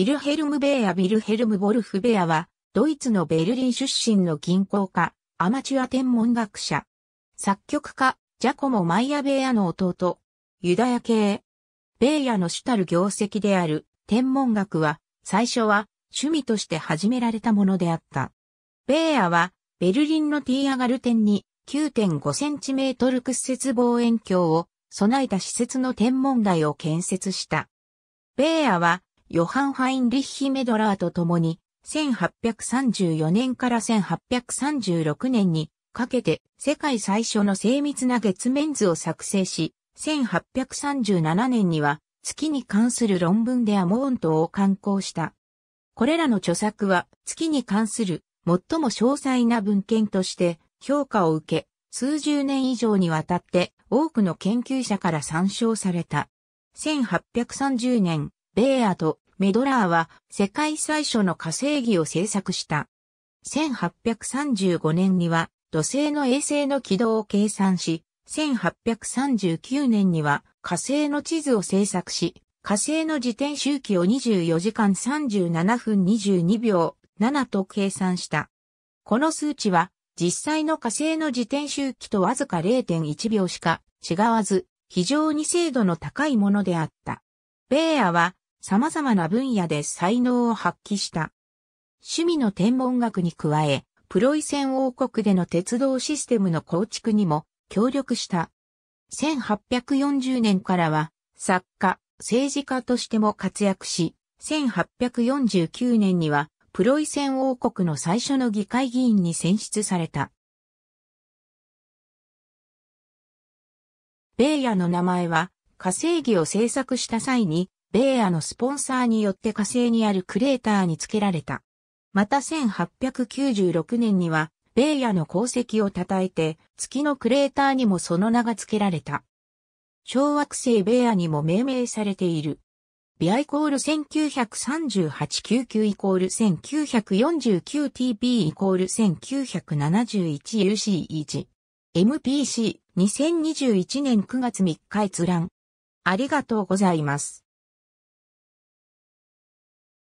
ヴィルヘルム・ベーア・ヴィルヘルム・ボルフ・ベアは、ドイツのベルリン出身の銀行家、アマチュア天文学者。作曲家、ジャコモ・マイア・ベーアの弟、ユダヤ系。ベーアの主たる業績である天文学は、最初は趣味として始められたものであった。ベーアは、ベルリンのティーアガルテンに9.5センチメートル屈折望遠鏡を備えた施設の天文台を建設した。ベーアはヨハン・ファインリッヒ・メドラーと共に、1834年から1836年にかけて世界最初の精密な月面図を作成し、1837年には月に関する論文でアモントを刊行した。これらの著作は月に関する最も詳細な文献として評価を受け、数十年以上にわたって多くの研究者から参照された。1830年、ベーアとメドラーは世界最初の火星儀を制作した。1835年には土星の衛星の軌道を計算し、1839年には火星の地図を制作し、火星の自転周期を24時間37分22秒7と計算した。この数値は実際の火星の自転周期とわずか0.1秒しか違わず、非常に精度の高いものであった。ベーアは様々な分野で才能を発揮した。趣味の天文学に加え、プロイセン王国での鉄道システムの構築にも協力した。1840年からは作家、政治家としても活躍し、1849年にはプロイセン王国の最初の議会議員に選出された。ベーヤの名前は火星儀を制作した際にベーアのスポンサーによって火星にあるクレーターに付けられた。また1896年には、ベーアの功績を称えて、月のクレーターにもその名が付けられた。小惑星ベアにも命名されている。ビアイコール 1938QQ イコール1 9 4 9 t p イコール 1971UC1。MPC2021 年9月3日閲覧。ありがとうございます。